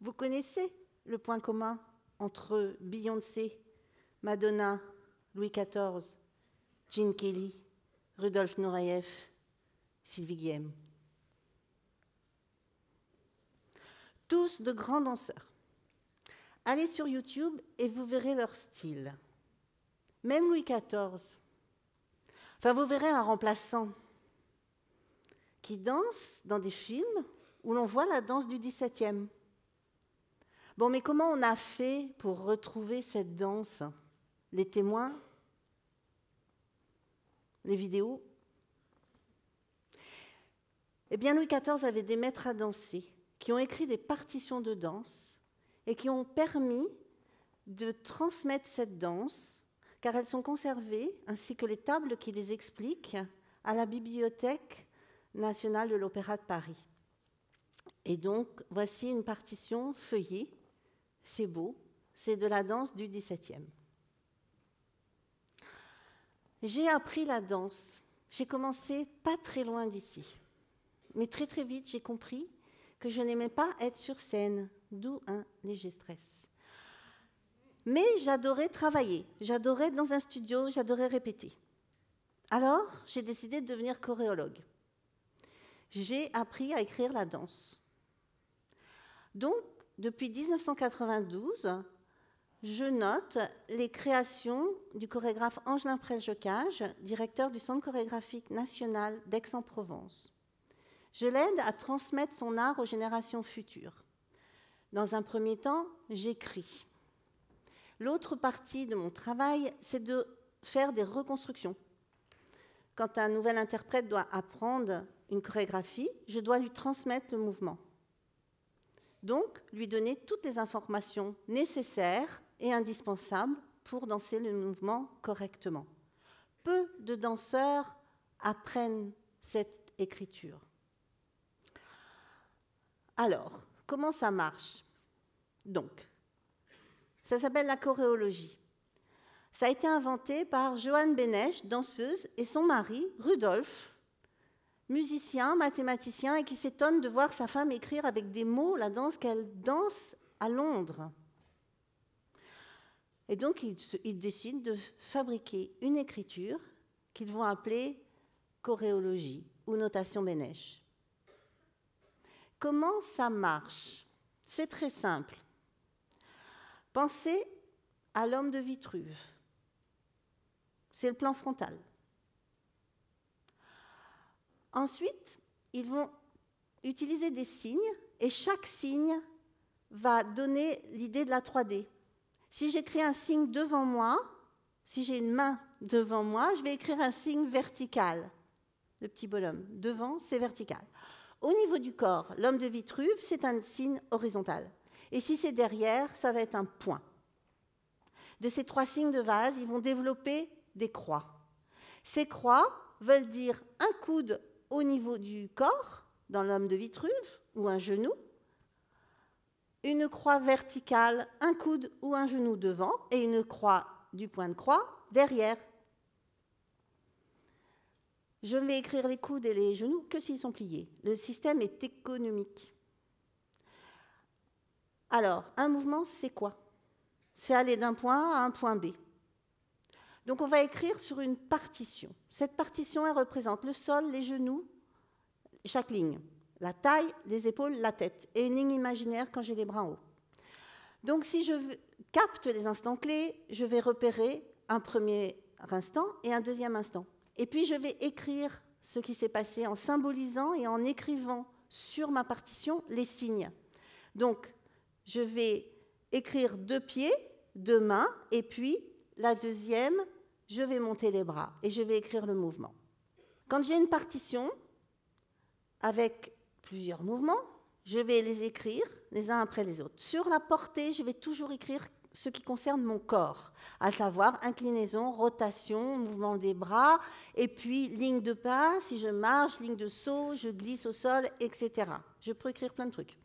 Vous connaissez le point commun entre Beyoncé, Madonna, Louis XIV, Jean Kelly, Rudolf Nureyev, Sylvie Guillem. Tous de grands danseurs. Allez sur YouTube et vous verrez leur style. Même Louis XIV. Enfin, vous verrez un remplaçant qui dansent dans des films où l'on voit la danse du 17e. Bon, mais comment on a fait pour retrouver cette danse Les témoins Les vidéos Eh bien, Louis XIV avait des maîtres à danser qui ont écrit des partitions de danse et qui ont permis de transmettre cette danse, car elles sont conservées, ainsi que les tables qui les expliquent, à la bibliothèque national de l'Opéra de Paris. Et donc, voici une partition feuillée. C'est beau. C'est de la danse du XVIIe. J'ai appris la danse. J'ai commencé pas très loin d'ici. Mais très très vite, j'ai compris que je n'aimais pas être sur scène, d'où un léger stress. Mais j'adorais travailler, j'adorais dans un studio, j'adorais répéter. Alors, j'ai décidé de devenir choréologue j'ai appris à écrire la danse. Donc, depuis 1992, je note les créations du chorégraphe Angelin jocage directeur du Centre chorégraphique national d'Aix-en-Provence. Je l'aide à transmettre son art aux générations futures. Dans un premier temps, j'écris. L'autre partie de mon travail, c'est de faire des reconstructions. Quand un nouvel interprète doit apprendre une chorégraphie, je dois lui transmettre le mouvement. Donc, lui donner toutes les informations nécessaires et indispensables pour danser le mouvement correctement. Peu de danseurs apprennent cette écriture. Alors, comment ça marche Donc, ça s'appelle la choréologie. Ça a été inventé par Joanne Benesch, danseuse, et son mari, Rudolf, musicien, mathématicien, et qui s'étonne de voir sa femme écrire avec des mots la danse qu'elle danse à Londres. Et donc, il, décident décide de fabriquer une écriture qu'ils vont appeler choréologie ou notation Bénèche. Comment ça marche C'est très simple. Pensez à l'homme de Vitruve. C'est le plan frontal. Ensuite, ils vont utiliser des signes et chaque signe va donner l'idée de la 3D. Si j'écris un signe devant moi, si j'ai une main devant moi, je vais écrire un signe vertical. Le petit bonhomme. Devant, c'est vertical. Au niveau du corps, l'homme de Vitruve, c'est un signe horizontal. Et si c'est derrière, ça va être un point. De ces trois signes de vase, ils vont développer des croix. Ces croix veulent dire un coude au niveau du corps, dans l'homme de Vitruve, ou un genou, une croix verticale, un coude ou un genou devant, et une croix du point de croix derrière. Je vais écrire les coudes et les genoux que s'ils sont pliés. Le système est économique. Alors, un mouvement, c'est quoi C'est aller d'un point A à un point B. Donc on va écrire sur une partition. Cette partition, elle représente le sol, les genoux, chaque ligne, la taille, les épaules, la tête, et une ligne imaginaire quand j'ai les bras en haut. Donc si je capte les instants clés, je vais repérer un premier instant et un deuxième instant. Et puis je vais écrire ce qui s'est passé en symbolisant et en écrivant sur ma partition les signes. Donc je vais écrire deux pieds, deux mains, et puis la deuxième je vais monter les bras et je vais écrire le mouvement. Quand j'ai une partition avec plusieurs mouvements, je vais les écrire les uns après les autres. Sur la portée, je vais toujours écrire ce qui concerne mon corps, à savoir inclinaison, rotation, mouvement des bras, et puis ligne de pas, si je marche, ligne de saut, je glisse au sol, etc. Je peux écrire plein de trucs.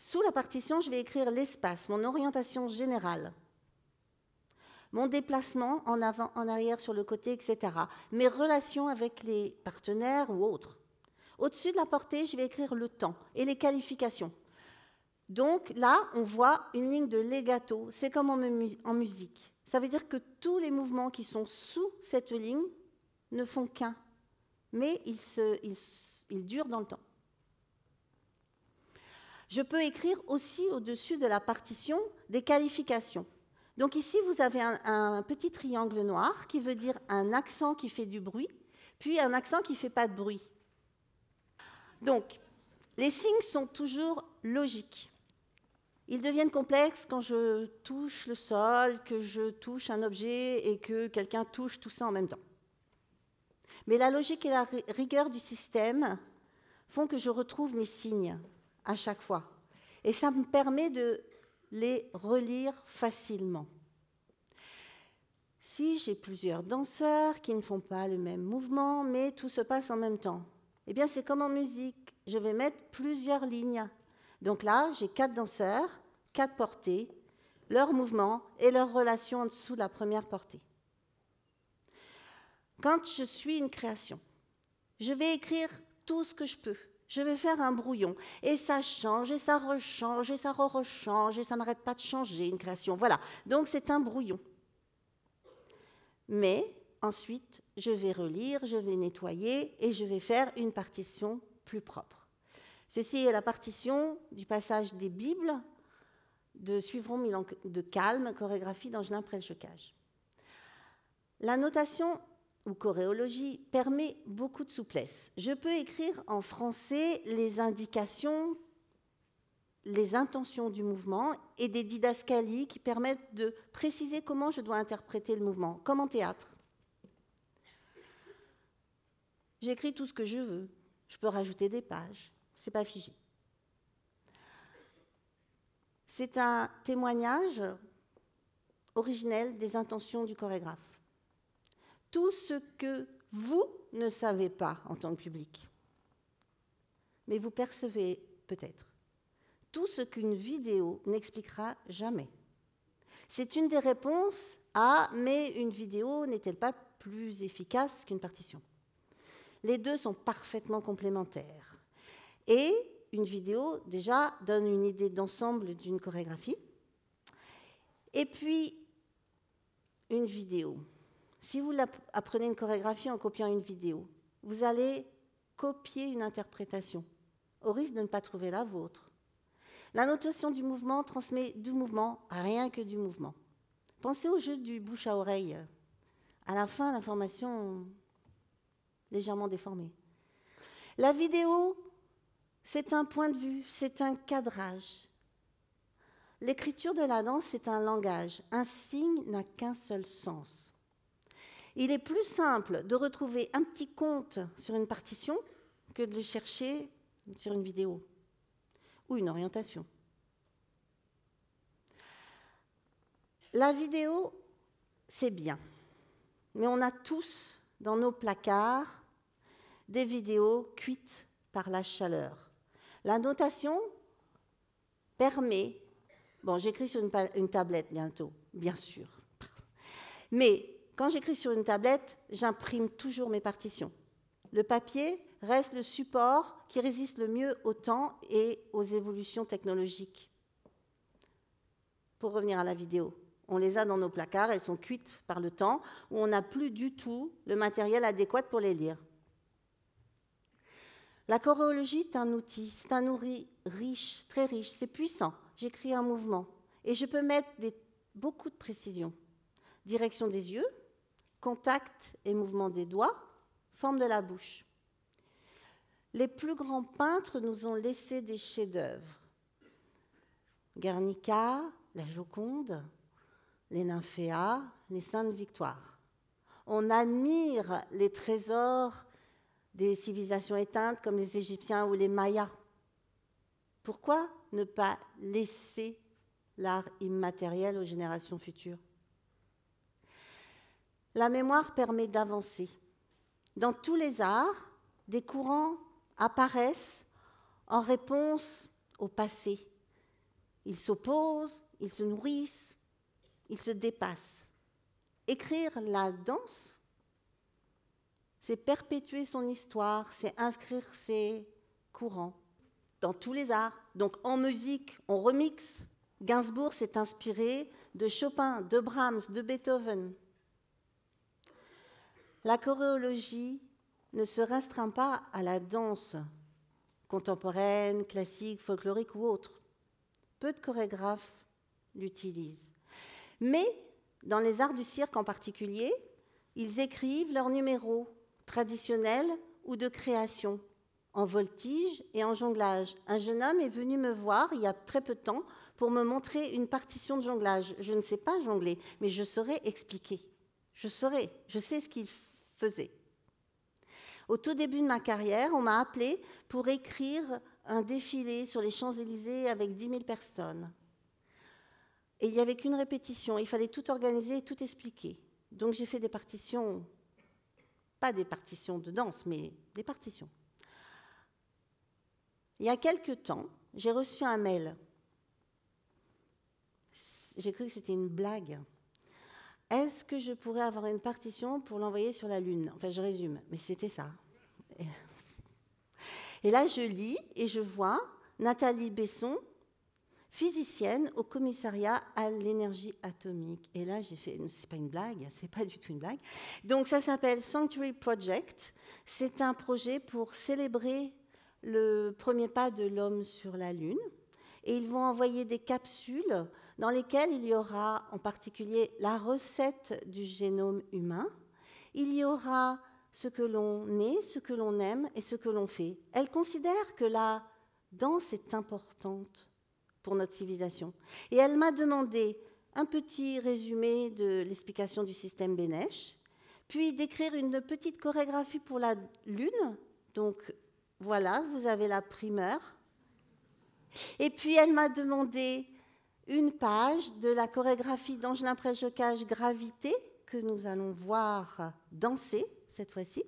Sous la partition, je vais écrire l'espace, mon orientation générale, mon déplacement en avant, en arrière, sur le côté, etc. Mes relations avec les partenaires ou autres. Au-dessus de la portée, je vais écrire le temps et les qualifications. Donc là, on voit une ligne de legato, c'est comme en, musique. Ça veut dire que tous les mouvements qui sont sous cette ligne ne font qu'un, mais ils, se, ils durent dans le temps. Je peux écrire aussi au-dessus de la partition des qualifications. Donc ici, vous avez un, petit triangle noir qui veut dire un accent qui fait du bruit, puis un accent qui ne fait pas de bruit. Donc, les signes sont toujours logiques. Ils deviennent complexes quand je touche le sol, que je touche un objet et que quelqu'un touche tout ça en même temps. Mais la logique et la rigueur du système font que je retrouve mes signes à chaque fois. Et ça me permet de les relire facilement. Si j'ai plusieurs danseurs qui ne font pas le même mouvement, mais tout se passe en même temps, eh bien c'est comme en musique, je vais mettre plusieurs lignes. Donc là, j'ai quatre danseurs, quatre portées, leur mouvement et leur relation en dessous de la première portée. Quand je suis une création, je vais écrire tout ce que je peux. Je vais faire un brouillon. Et ça change, et ça rechange, et ça re-rechange, et ça n'arrête pas de changer une création. Voilà. Donc c'est un brouillon. Mais ensuite, je vais relire, je vais nettoyer, et je vais faire une partition plus propre. Ceci est la partition du passage des Bibles de suivrons Milan de Calme, chorégraphie d'Angelin Préle-Jocage. La notation ou choréologie permet beaucoup de souplesse. Je peux écrire en français les indications, les intentions du mouvement et des didascalies qui permettent de préciser comment je dois interpréter le mouvement, comme en théâtre. J'écris tout ce que je veux. Je peux rajouter des pages. C'est pas figé. C'est un témoignage originel des intentions du chorégraphe tout ce que vous ne savez pas en tant que public, mais vous percevez peut-être. Tout ce qu'une vidéo n'expliquera jamais. C'est une des réponses à mais une vidéo n'est-elle pas plus efficace qu'une partition Les deux sont parfaitement complémentaires. Et une vidéo, déjà, donne une idée d'ensemble d'une chorégraphie. Et puis, une vidéo, si vous apprenez une chorégraphie en copiant une vidéo, vous allez copier une interprétation, au risque de ne pas trouver la vôtre. La notation du mouvement transmet du mouvement à rien que du mouvement. Pensez au jeu du bouche à oreille. À la fin, l'information légèrement déformée. La vidéo, c'est un point de vue, c'est un cadrage. L'écriture de la danse, c'est un langage. Un signe n'a qu'un seul sens. Il est plus simple de retrouver un petit compte sur une partition que de le chercher sur une vidéo ou une orientation. La vidéo, c'est bien, mais on a tous dans nos placards des vidéos cuites par la chaleur. La notation permet, bon j'écris sur une, une tablette bientôt, bien sûr, mais quand j'écris sur une tablette, j'imprime toujours mes partitions. Le papier reste le support qui résiste le mieux au temps et aux évolutions technologiques. Pour revenir à la vidéo, on les a dans nos placards, elles sont cuites par le temps, où on n'a plus du tout le matériel adéquat pour les lire. La choréologie est un outil, c'est un outil riche, très riche, c'est puissant. J'écris un mouvement et je peux mettre des, beaucoup de précisions Direction des yeux, contact et mouvement des doigts, forme de la bouche. Les plus grands peintres nous ont laissé des chefs-d'œuvre. Guernica, la Joconde, les Nymphéas, les Saintes Victoires. On admire les trésors des civilisations éteintes comme les Égyptiens ou les Mayas. Pourquoi ne pas laisser l'art immatériel aux générations futures la mémoire permet d'avancer. Dans tous les arts, des courants apparaissent en réponse au passé. Ils s'opposent, ils se nourrissent, ils se dépassent. Écrire la danse, c'est perpétuer son histoire, c'est inscrire ses courants dans tous les arts. Donc en musique, on remixe. Gainsbourg s'est inspiré de Chopin, de Brahms, de Beethoven. La choréologie ne se restreint pas à la danse contemporaine, classique, folklorique ou autre. Peu de chorégraphes l'utilisent. Mais dans les arts du cirque en particulier, ils écrivent leurs numéros traditionnels ou de création, en voltige et en jonglage. Un jeune homme est venu me voir il y a très peu de temps pour me montrer une partition de jonglage. Je ne sais pas jongler, mais je saurais expliquer. Je saurais, je sais ce qu'il au tout début de ma carrière, on m'a appelé pour écrire un défilé sur les Champs-Élysées avec 10 000 personnes. Et il n'y avait qu'une répétition, il fallait tout organiser et tout expliquer. Donc j'ai fait des partitions, pas des partitions de danse, mais des partitions. Il y a quelques temps, j'ai reçu un mail. J'ai cru que c'était une blague est-ce que je pourrais avoir une partition pour l'envoyer sur la Lune Enfin, je résume, mais c'était ça. Et là, je lis et je vois Nathalie Besson, physicienne au commissariat à l'énergie atomique. Et là, j'ai fait, c'est pas une blague, c'est pas du tout une blague. Donc, ça s'appelle Sanctuary Project. C'est un projet pour célébrer le premier pas de l'homme sur la Lune. Et ils vont envoyer des capsules dans lesquelles il y aura en particulier la recette du génome humain, il y aura ce que l'on est, ce que l'on aime et ce que l'on fait. Elle considère que la danse est importante pour notre civilisation. Et elle m'a demandé un petit résumé de l'explication du système Bénèche, puis d'écrire une petite chorégraphie pour la lune. Donc voilà, vous avez la primeur. Et puis elle m'a demandé une page de la chorégraphie d'Angelin Préjocage Gravité que nous allons voir danser cette fois-ci.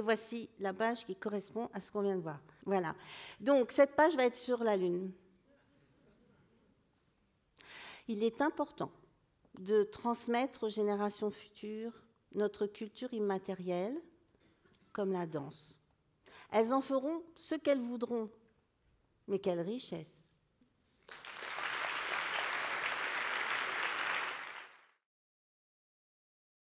Et voici la page qui correspond à ce qu'on vient de voir. Voilà. Donc cette page va être sur la Lune. Il est important de transmettre aux générations futures notre culture immatérielle, comme la danse. Elles en feront ce qu'elles voudront, mais quelle richesse.